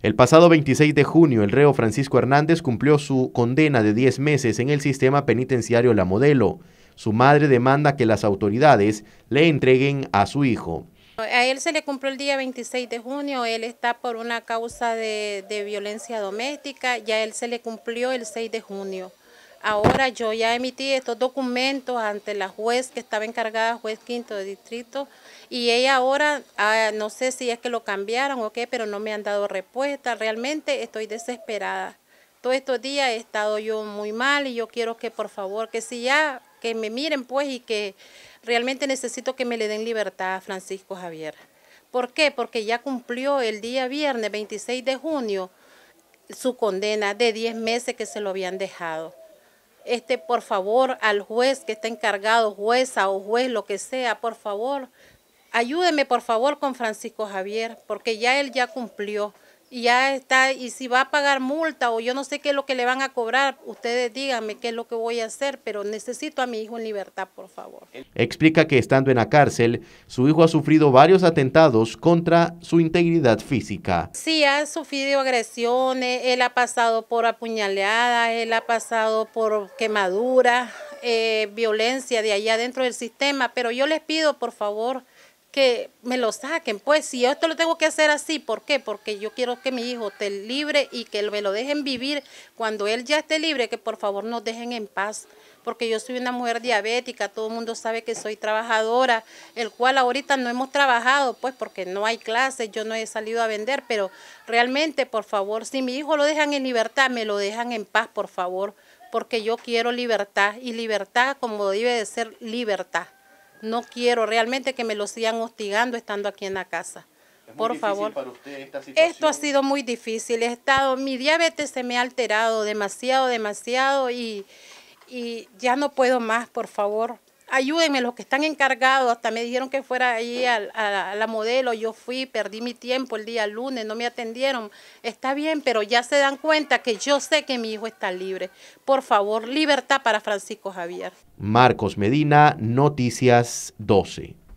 El pasado 26 de junio, el reo Francisco Hernández cumplió su condena de 10 meses en el sistema penitenciario La Modelo. Su madre demanda que las autoridades le entreguen a su hijo. A él se le cumplió el día 26 de junio, él está por una causa de, de violencia doméstica, ya él se le cumplió el 6 de junio. Ahora yo ya emití estos documentos ante la juez que estaba encargada, juez quinto de distrito, y ella ahora, ah, no sé si es que lo cambiaron o qué, pero no me han dado respuesta. Realmente estoy desesperada. Todos estos días he estado yo muy mal y yo quiero que por favor, que si ya, que me miren pues y que realmente necesito que me le den libertad a Francisco Javier. ¿Por qué? Porque ya cumplió el día viernes 26 de junio su condena de 10 meses que se lo habían dejado este, por favor, al juez que está encargado, jueza o juez, lo que sea, por favor, ayúdeme por favor con Francisco Javier, porque ya él ya cumplió y ya está, y si va a pagar multa o yo no sé qué es lo que le van a cobrar, ustedes díganme qué es lo que voy a hacer, pero necesito a mi hijo en libertad, por favor. Explica que estando en la cárcel, su hijo ha sufrido varios atentados contra su integridad física. Sí, ha sufrido agresiones, él ha pasado por apuñaleadas, él ha pasado por quemaduras, eh, violencia de allá dentro del sistema, pero yo les pido, por favor, que me lo saquen. Pues si yo esto lo tengo que hacer así, ¿por qué? Porque yo quiero que mi hijo esté libre y que me lo dejen vivir cuando él ya esté libre, que por favor nos dejen en paz. Porque yo soy una mujer diabética, todo el mundo sabe que soy trabajadora, el cual ahorita no hemos trabajado, pues porque no hay clases, yo no he salido a vender, pero realmente, por favor, si mi hijo lo dejan en libertad, me lo dejan en paz, por favor, porque yo quiero libertad y libertad como debe de ser libertad. No quiero realmente que me lo sigan hostigando estando aquí en la casa. Por favor. Esto ha sido muy difícil. He estado, mi diabetes se me ha alterado demasiado, demasiado y, y ya no puedo más. Por favor, ayúdenme los que están encargados, hasta me dijeron que fuera ahí a, la modelo, yo fui, perdí mi tiempo el día lunes, no me atendieron, está bien, pero ya se dan cuenta que yo sé que mi hijo está libre. Por favor, libertad para Francisco Javier. Marcos Medina, Noticias 12.